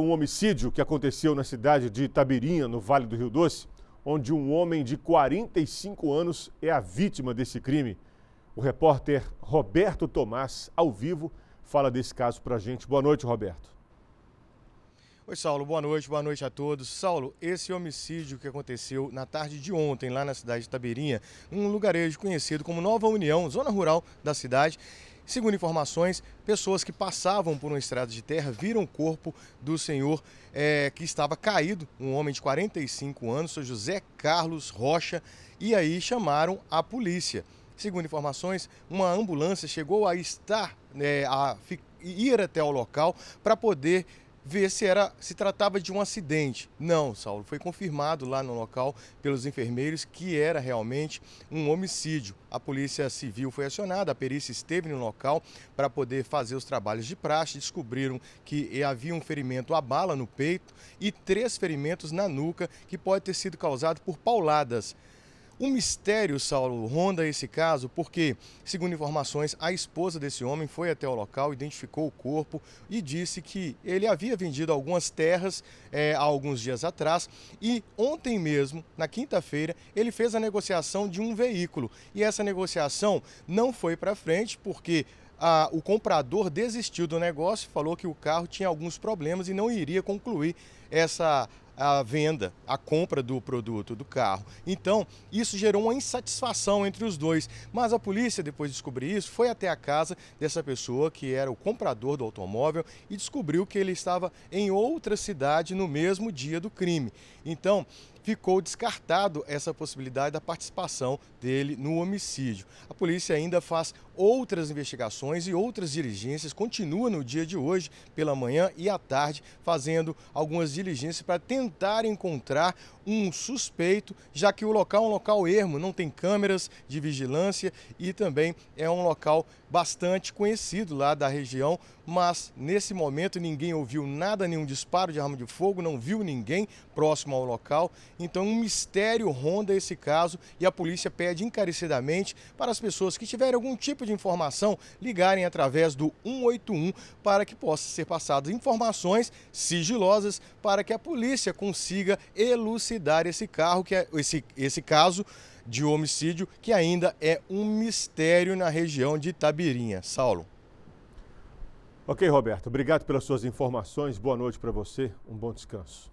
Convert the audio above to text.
Um homicídio que aconteceu na cidade de Itabirinha, no Vale do Rio Doce, onde um homem de 45 anos é a vítima desse crime. O repórter Roberto Tomás, ao vivo, fala desse caso para a gente. Boa noite, Roberto. Oi, Saulo, boa noite, boa noite a todos. Saulo, esse homicídio que aconteceu na tarde de ontem, lá na cidade de Tabeirinha, um lugarejo conhecido como Nova União, zona rural da cidade. Segundo informações, pessoas que passavam por uma estrada de terra viram o corpo do senhor é, que estava caído, um homem de 45 anos, seu José Carlos Rocha, e aí chamaram a polícia. Segundo informações, uma ambulância chegou a estar, é, a ir até o local para poder ver se era se tratava de um acidente. Não, Saulo, foi confirmado lá no local pelos enfermeiros que era realmente um homicídio. A polícia civil foi acionada, a perícia esteve no local para poder fazer os trabalhos de praxe, descobriram que havia um ferimento a bala no peito e três ferimentos na nuca que pode ter sido causado por pauladas. Um mistério, Saulo, ronda esse caso porque, segundo informações, a esposa desse homem foi até o local, identificou o corpo e disse que ele havia vendido algumas terras é, há alguns dias atrás e ontem mesmo, na quinta-feira, ele fez a negociação de um veículo. E essa negociação não foi para frente porque ah, o comprador desistiu do negócio, e falou que o carro tinha alguns problemas e não iria concluir essa a venda, a compra do produto, do carro. Então, isso gerou uma insatisfação entre os dois. Mas a polícia, depois de descobrir isso, foi até a casa dessa pessoa que era o comprador do automóvel e descobriu que ele estava em outra cidade no mesmo dia do crime. Então, ficou descartado essa possibilidade da participação dele no homicídio. A polícia ainda faz outras investigações e outras diligências, continua no dia de hoje, pela manhã e à tarde, fazendo algumas diligências para tentar encontrar um suspeito, já que o local é um local ermo, não tem câmeras de vigilância e também é um local bastante conhecido lá da região, mas nesse momento ninguém ouviu nada, nenhum disparo de arma de fogo, não viu ninguém próximo ao local então, um mistério ronda esse caso e a polícia pede encarecidamente para as pessoas que tiverem algum tipo de informação ligarem através do 181 para que possa ser passadas informações sigilosas para que a polícia consiga elucidar esse carro que é esse esse caso de homicídio que ainda é um mistério na região de Tabirinha. Saulo. Ok, Roberto. Obrigado pelas suas informações. Boa noite para você. Um bom descanso.